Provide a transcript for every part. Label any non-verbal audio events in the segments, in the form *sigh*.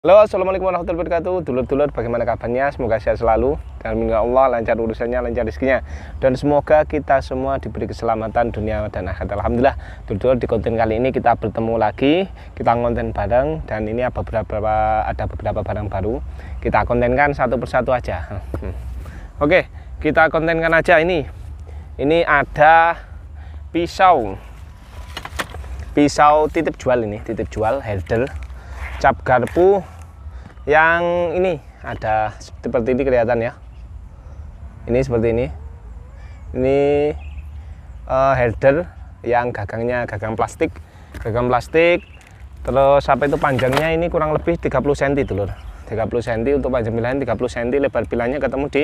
Halo, Assalamualaikum warahmatullahi wabarakatuh Dulur-dulur bagaimana kabarnya? Semoga sehat selalu Dan minta Allah lancar urusannya, lancar rezekinya Dan semoga kita semua diberi keselamatan dunia dan akhirat Alhamdulillah Dulur-dulur di konten kali ini kita bertemu lagi Kita konten bareng Dan ini ada beberapa, ada beberapa barang baru Kita kontenkan satu persatu aja hmm. Oke, kita kontenkan aja ini Ini ada pisau Pisau titip jual ini, titip jual, herder cap garpu yang ini ada seperti ini kelihatan ya ini seperti ini ini uh, eh, header yang gagangnya gagang plastik gagang plastik terus sampai itu panjangnya ini kurang lebih 30 cm dulu 30 cm untuk panjang pilihan 30 cm lebar pilihannya ketemu di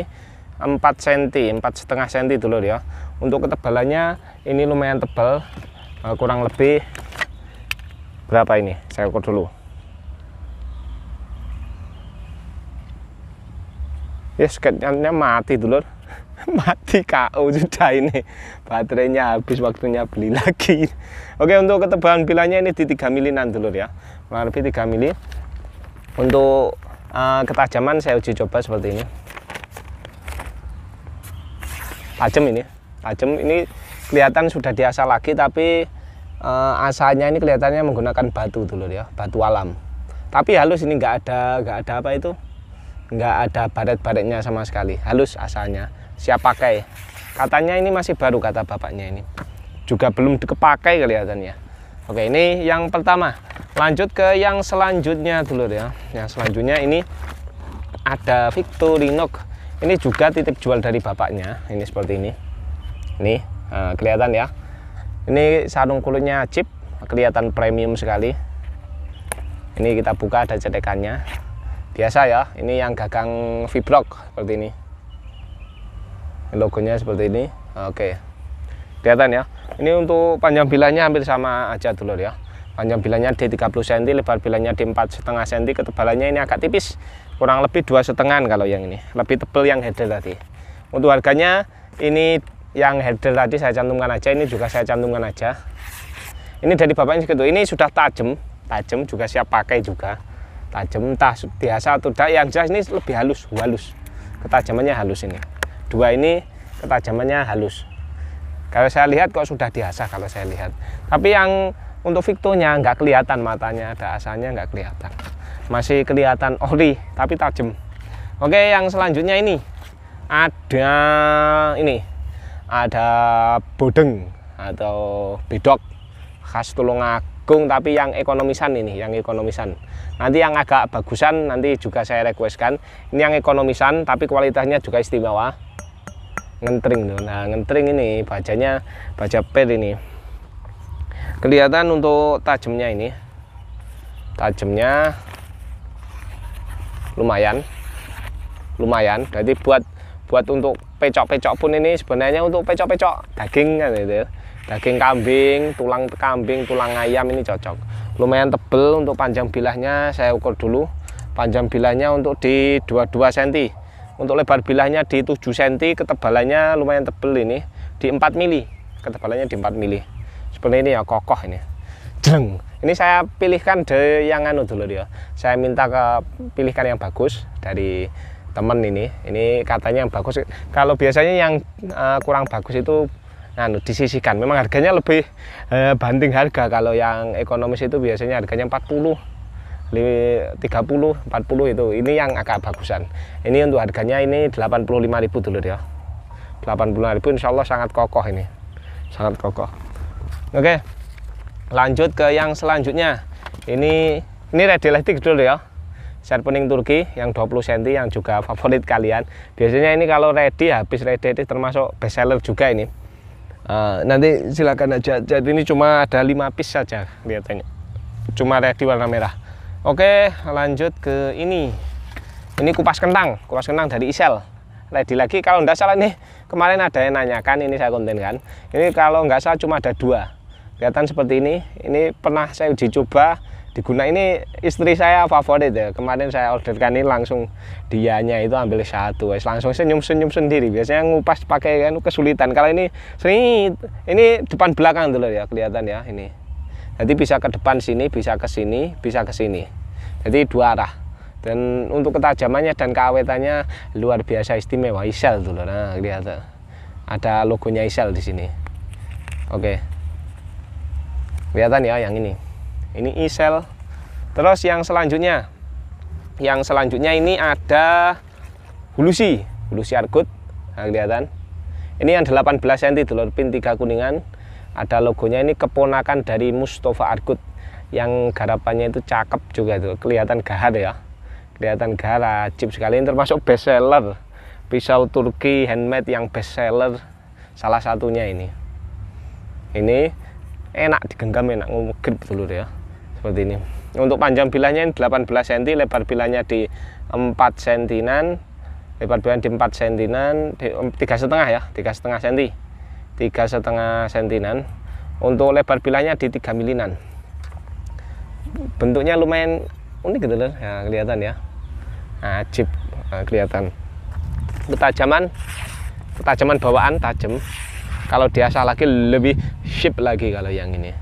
4 cm 4 setengah cm dulu ya untuk ketebalannya ini lumayan tebal eh, kurang lebih berapa ini saya ukur dulu ya yes, sketnya kan, kan mati dulu, *laughs* mati KO sudah ini baterainya habis waktunya beli *laughs* lagi oke untuk ketebalan pilanya ini di 3 milinan dulu ya lebih 3 mili untuk uh, ketajaman saya uji coba seperti ini tajam ini tajam ini kelihatan sudah diasah lagi tapi uh, asalnya ini kelihatannya menggunakan batu dulu ya batu alam tapi halus ini nggak ada nggak ada apa itu nggak ada baret-baretnya sama sekali halus asalnya siap pakai katanya ini masih baru kata bapaknya ini juga belum kepakai kelihatannya oke ini yang pertama lanjut ke yang selanjutnya dulu ya yang selanjutnya ini ada Victorinox ini juga titip jual dari bapaknya ini seperti ini ini eh, kelihatan ya ini sarung kulitnya chip kelihatan premium sekali ini kita buka ada cetekannya biasa ya ini yang gagang Fibrok seperti ini logonya seperti ini oke kelihatan ya ini untuk panjang bilahnya hampir sama aja dulu ya panjang bilahnya D30 cm lebar bilahnya D4 setengah cm ketebalannya ini agak tipis kurang lebih dua setengah kalau yang ini lebih tebal yang header tadi untuk harganya ini yang header tadi saya cantumkan aja ini juga saya cantumkan aja ini dari bapaknya segitu ini sudah tajam tajam juga siap pakai juga tajam entah biasa atau tidak yang jelas ini lebih halus halus ketajamannya halus ini dua ini ketajamannya halus kalau saya lihat kok sudah biasa kalau saya lihat tapi yang untuk fiktonya nggak kelihatan matanya ada asanya nggak kelihatan masih kelihatan ori, tapi tajam oke yang selanjutnya ini ada ini ada bodeng atau bedok khas Tulungagung tapi yang ekonomisan ini yang ekonomisan nanti yang agak bagusan nanti juga saya requestkan ini yang ekonomisan tapi kualitasnya juga istimewa ngentring tuh nah ngentring ini bacanya baja per ini kelihatan untuk tajamnya ini tajamnya lumayan lumayan jadi buat buat untuk pecok-pecok pun ini sebenarnya untuk pecok-pecok daging kan itu ya daging kambing tulang kambing tulang ayam ini cocok lumayan tebel untuk panjang bilahnya saya ukur dulu panjang bilahnya untuk di 22 cm untuk lebar bilahnya di 7 cm ketebalannya lumayan tebel ini di 4 mili ketebalannya di 4 mili seperti ini ya kokoh ini jeng ini saya pilihkan de yang anu dulu dia saya minta ke pilihkan yang bagus dari temen ini ini katanya yang bagus kalau biasanya yang uh, kurang bagus itu anu disisihkan. Memang harganya lebih eh, banding harga kalau yang ekonomis itu biasanya harganya 40 30 40 itu. Ini yang agak bagusan. Ini untuk harganya ini 85.000 dulu ya. 85.000 Insya Allah sangat kokoh ini. Sangat kokoh. Oke. Lanjut ke yang selanjutnya. Ini ini ready lighting dulu ya. Sharpening Turki yang 20 cm yang juga *laughs* favorit kalian. Biasanya ini kalau ready habis ready itu termasuk best seller juga ini uh, nanti silakan aja jadi ini cuma ada lima piece saja kelihatannya cuma ready warna merah oke lanjut ke ini ini kupas kentang kupas kentang dari Isel ready lagi kalau nggak salah nih kemarin ada yang nanyakan ini saya konten kan ini kalau nggak salah cuma ada dua kelihatan seperti ini ini pernah saya uji coba diguna ini istri saya favorit ya kemarin saya orderkan ini langsung dianya itu ambil satu es langsung senyum senyum sendiri biasanya ngupas pakai kan kesulitan kalau ini sering ini depan belakang dulu ya kelihatan ya ini nanti bisa ke depan sini bisa ke sini bisa ke sini jadi dua arah dan untuk ketajamannya dan keawetannya luar biasa istimewa Isel dulu nah kelihatan ada logonya Isel di sini oke kelihatan ya yang ini ini isel. Terus yang selanjutnya. Yang selanjutnya ini ada hulusi, hulusi argut. Nah, kelihatan. Ini yang 18 cm telur pin 3 kuningan. Ada logonya ini keponakan dari Mustafa Argut yang garapannya itu cakep juga tuh kelihatan gahar ya kelihatan gahar cip sekali ini termasuk best seller pisau Turki handmade yang best seller salah satunya ini ini enak digenggam enak ngomong grip dulu ya seperti ini untuk panjang bilahnya 18 cm lebar bilahnya di 4 sentinan lebar bilahnya di 4 sentinan tiga setengah ya tiga setengah senti tiga setengah sentinan untuk lebar bilahnya di 3 milinan bentuknya lumayan unik gitu loh ya, kelihatan ya nah, nah, kelihatan ketajaman ketajaman bawaan tajam kalau diasah lagi lebih ship lagi kalau yang ini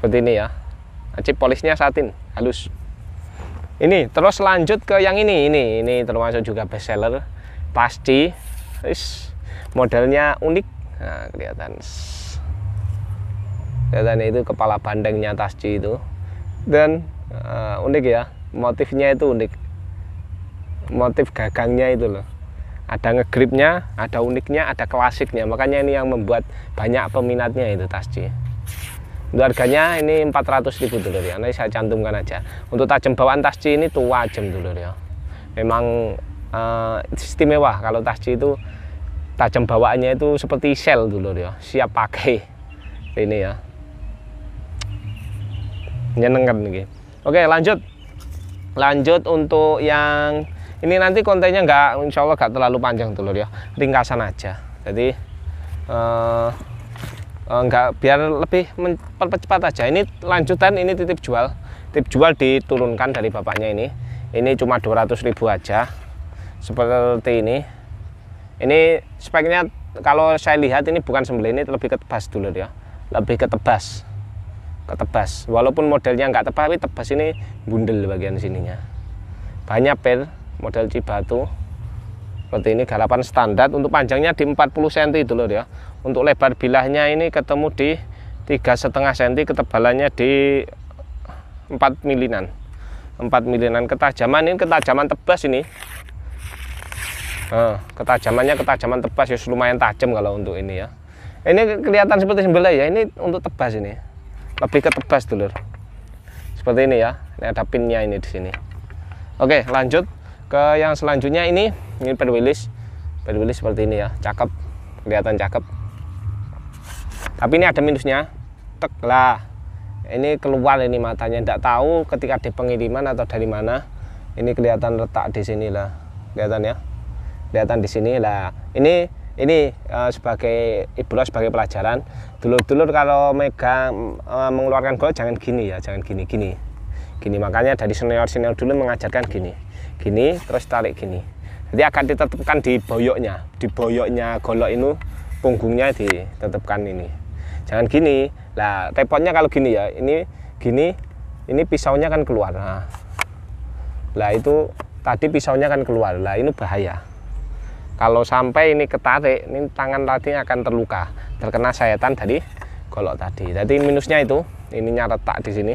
seperti ini ya Cip polisnya satin halus. Ini terus lanjut ke yang ini. Ini ini termasuk juga bestseller seller. Pasti. Is modelnya unik. Nah, kelihatan. Kelihatan itu kepala bandengnya Tasci itu. Dan uh, unik ya. Motifnya itu unik. Motif gagangnya itu loh ada ngegripnya, ada uniknya, ada klasiknya. Makanya ini yang membuat banyak peminatnya itu tasci untuk harganya ini 400.000 dulu ya. Nanti saya cantumkan aja. Untuk tajam bawaan tasci ini tuh wajem dulu ya. Memang uh, istimewa kalau tasci itu tajam bawaannya itu seperti sel dulu ya. Siap pakai *laughs* ini ya. Nyenengkan nih. Oke, lanjut. Lanjut untuk yang ini nanti kontennya nggak insya Allah nggak terlalu panjang dulu ya. Ringkasan aja. Jadi uh, enggak eh, biar lebih mempercepat aja ini lanjutan ini titip jual titip jual diturunkan dari bapaknya ini ini cuma 200.000 aja seperti ini ini speknya kalau saya lihat ini bukan sembelih ini lebih ketebas dulu ya lebih ketebas ketebas walaupun modelnya enggak tebas tapi tebas ini bundel bagian sininya banyak per model cibatu seperti ini galapan standar untuk panjangnya di 40 cm itu loh ya untuk lebar bilahnya ini ketemu di tiga setengah senti ketebalannya di 4 milinan 4 milinan ketajaman ini ketajaman tebas ini eh, ketajamannya ketajaman tebas ya lumayan tajam kalau untuk ini ya ini kelihatan seperti sembelah ya ini untuk tebas ini lebih ke tebas dulur seperti ini ya ini ada pinnya ini di sini oke lanjut ke yang selanjutnya ini ini perwilis perwilis seperti ini ya cakep kelihatan cakep tapi ini ada minusnya tek lah ini keluar ini matanya tidak tahu ketika di pengiriman atau dari mana ini kelihatan retak di sini lah kelihatan ya kelihatan di sini lah ini ini uh, sebagai ibu sebagai pelajaran dulur-dulur kalau megang uh, mengeluarkan gol jangan gini ya jangan gini gini gini makanya dari senior senior dulu mengajarkan gini gini terus tarik gini jadi akan ditetapkan di boyoknya di boyoknya golok ini punggungnya ditetapkan ini jangan gini lah repotnya kalau gini ya ini gini ini pisaunya kan keluar nah lah itu tadi pisaunya kan keluar lah ini bahaya kalau sampai ini ketarik ini tangan tadi akan terluka terkena sayatan dari golok tadi jadi minusnya itu ininya retak di sini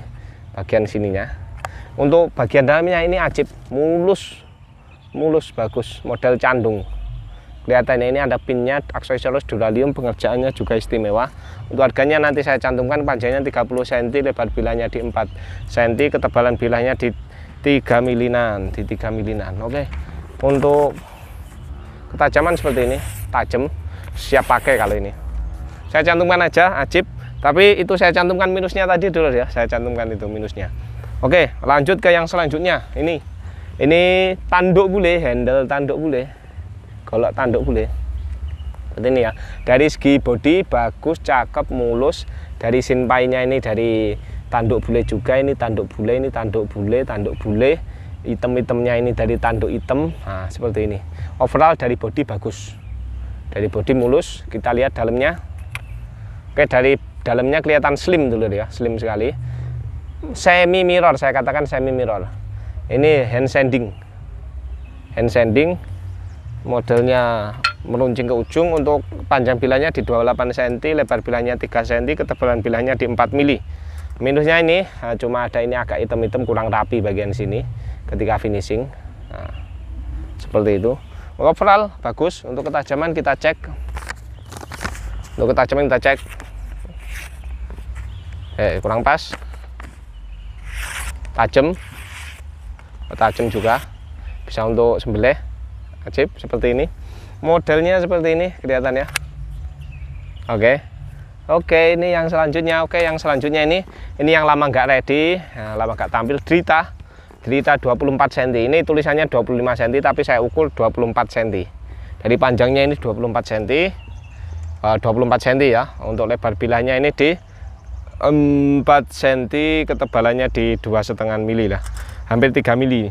bagian sininya untuk bagian dalamnya ini ajib mulus mulus bagus model candung kelihatannya ini ada pinnya aksesoris duralium pengerjaannya juga istimewa untuk harganya nanti saya cantumkan panjangnya 30 cm lebar bilahnya di 4 cm ketebalan bilahnya di 3 milinan di 3 milinan oke untuk ketajaman seperti ini tajam siap pakai kalau ini saya cantumkan aja ajib tapi itu saya cantumkan minusnya tadi dulu ya saya cantumkan itu minusnya oke lanjut ke yang selanjutnya ini ini tanduk bule handle tanduk bule golok tanduk boleh seperti ini ya dari segi body bagus cakep mulus dari sinpainya ini dari tanduk bule juga ini tanduk bule ini tanduk bule tanduk bule item-itemnya ini dari tanduk item nah seperti ini overall dari body bagus dari body mulus kita lihat dalamnya oke dari dalamnya kelihatan slim dulu ya slim sekali semi mirror saya katakan semi mirror ini hand sanding hand sanding modelnya meruncing ke ujung untuk panjang bilahnya di 28 cm lebar bilahnya 3 cm ketebalan bilahnya di 4 mili minusnya ini ah, cuma ada ini agak hitam-hitam kurang rapi bagian sini ketika finishing nah, seperti itu overall bagus untuk ketajaman kita cek untuk ketajaman kita cek eh kurang pas tajam tajam juga bisa untuk sembelih kecip seperti ini modelnya seperti ini kelihatan ya oke oke ini yang selanjutnya oke yang selanjutnya ini ini yang lama nggak ready nah, lama nggak tampil derita derita 24 cm ini tulisannya 25 cm tapi saya ukur 24 cm dari panjangnya ini 24 cm 24 cm ya untuk lebar bilahnya ini di 4 cm ketebalannya di dua setengah mili lah hampir 3 mili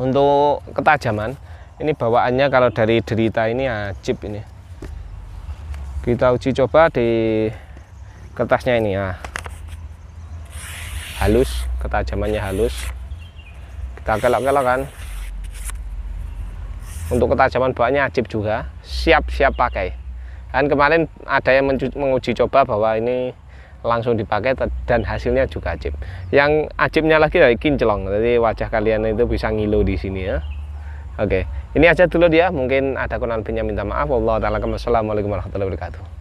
untuk ketajaman ini bawaannya kalau dari derita ini ajib ya, ini kita uji coba di kertasnya ini ya halus ketajamannya halus kita kelok-kelok kan untuk ketajaman bawahnya ajib juga siap-siap pakai dan kemarin ada yang menguji coba bahwa ini langsung dipakai dan hasilnya juga ajib yang ajibnya lagi dari kinclong jadi wajah kalian itu bisa ngilu di sini ya Oke, ini aja dulu dia. Mungkin ada kurang lebihnya minta maaf. Wallahu Assalamualaikum warahmatullahi wabarakatuh.